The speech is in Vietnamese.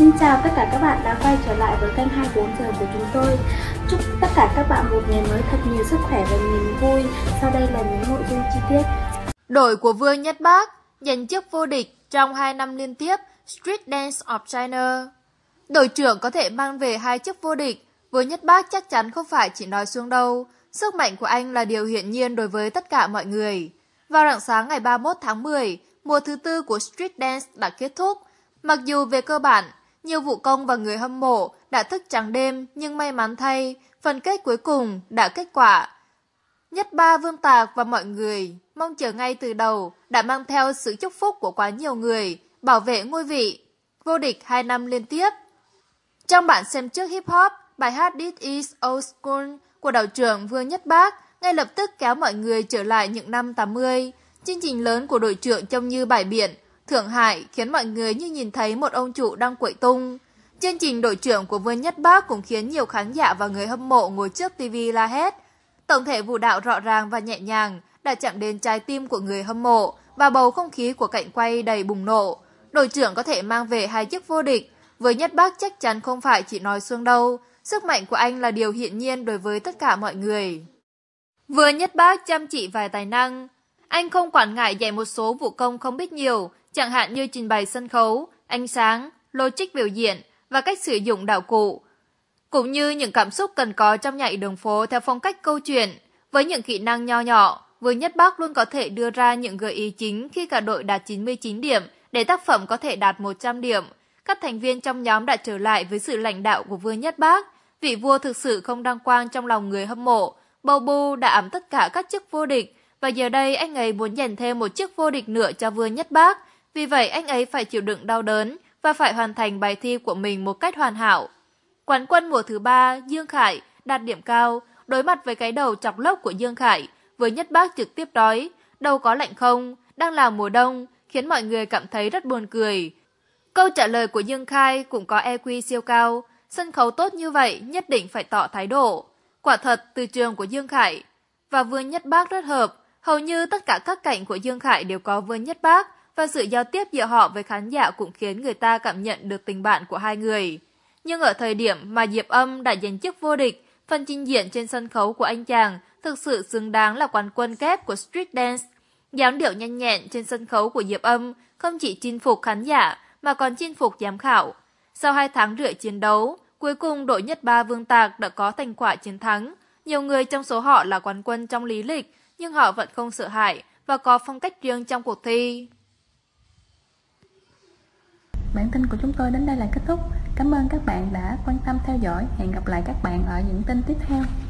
Xin chào tất cả các bạn đã quay trở lại với kênh 24 giờ của chúng tôi. Chúc tất cả các bạn một ngày mới thật nhiều sức khỏe và niềm vui. Sau đây là những nội dung chi tiết. Đội của Vương Nhất Bác giành chức vô địch trong 2 năm liên tiếp Street Dance of China. Đội trưởng có thể mang về hai chức vô địch. Vương Nhất Bác chắc chắn không phải chỉ nói xuông đâu. Sức mạnh của anh là điều hiển nhiên đối với tất cả mọi người. Vào rạng sáng ngày 31 tháng 10, mùa thứ tư của Street Dance đã kết thúc. Mặc dù về cơ bản, nhiều vụ công và người hâm mộ đã thức trắng đêm nhưng may mắn thay, phần kết cuối cùng đã kết quả. Nhất ba Vương Tạc và mọi người mong chờ ngay từ đầu đã mang theo sự chúc phúc của quá nhiều người, bảo vệ ngôi vị, vô địch 2 năm liên tiếp. Trong bản xem trước hip hop, bài hát This Is Old School của đạo trưởng Vương Nhất Bác ngay lập tức kéo mọi người trở lại những năm 80. Chương trình lớn của đội trưởng trông như bài biển Thượng Hải khiến mọi người như nhìn thấy một ông chủ đang quậy tung. Chương trình đội trưởng của Vương Nhất Bác cũng khiến nhiều khán giả và người hâm mộ ngồi trước TV la hét. Tổng thể vũ đạo rõ ràng và nhẹ nhàng đã chạm đến trái tim của người hâm mộ và bầu không khí của cạnh quay đầy bùng nổ. Đội trưởng có thể mang về hai chiếc vô địch, với Nhất Bác chắc chắn không phải chỉ nói xuông đâu, sức mạnh của anh là điều hiển nhiên đối với tất cả mọi người. Vừa Nhất Bác chăm chỉ vài tài năng, anh không quản ngại dạy một số vụ công không biết nhiều, chẳng hạn như trình bày sân khấu, ánh sáng, logic biểu diễn và cách sử dụng đạo cụ. Cũng như những cảm xúc cần có trong nhảy đường phố theo phong cách câu chuyện, với những kỹ năng nho nhỏ, Vương Nhất Bác luôn có thể đưa ra những gợi ý chính khi cả đội đạt 99 điểm để tác phẩm có thể đạt 100 điểm. Các thành viên trong nhóm đã trở lại với sự lãnh đạo của Vương Nhất Bác. Vị vua thực sự không đăng quang trong lòng người hâm mộ. Bầu Bu đã ẩm tất cả các chức vô địch và giờ đây anh ấy muốn giành thêm một chiếc vô địch nữa cho Vương Nhất Bác. Vì vậy anh ấy phải chịu đựng đau đớn và phải hoàn thành bài thi của mình một cách hoàn hảo. Quán quân mùa thứ ba, Dương Khải, đạt điểm cao, đối mặt với cái đầu chọc lốc của Dương Khải, với Nhất Bác trực tiếp đói, đâu có lạnh không, đang là mùa đông, khiến mọi người cảm thấy rất buồn cười. Câu trả lời của Dương Khai cũng có EQ siêu cao, sân khấu tốt như vậy nhất định phải tỏ thái độ. Quả thật, từ trường của Dương Khải và Vương Nhất Bác rất hợp, Hầu như tất cả các cảnh của Dương Khải đều có Vương Nhất Bác và sự giao tiếp giữa họ với khán giả cũng khiến người ta cảm nhận được tình bạn của hai người. Nhưng ở thời điểm mà Diệp Âm đã giành chức vô địch, phần trình diễn trên sân khấu của anh chàng thực sự xứng đáng là quán quân kép của street dance. Dáng điệu nhanh nhẹn trên sân khấu của Diệp Âm không chỉ chinh phục khán giả mà còn chinh phục giám khảo. Sau 2 tháng rưỡi chiến đấu, cuối cùng đội nhất ba Vương Tạc đã có thành quả chiến thắng. Nhiều người trong số họ là quán quân trong lý lịch nhưng họ vẫn không sợ hãi và có phong cách riêng trong cuộc thi. Bản tin của chúng tôi đến đây là kết thúc. Cảm ơn các bạn đã quan tâm theo dõi. Hẹn gặp lại các bạn ở những tin tiếp theo.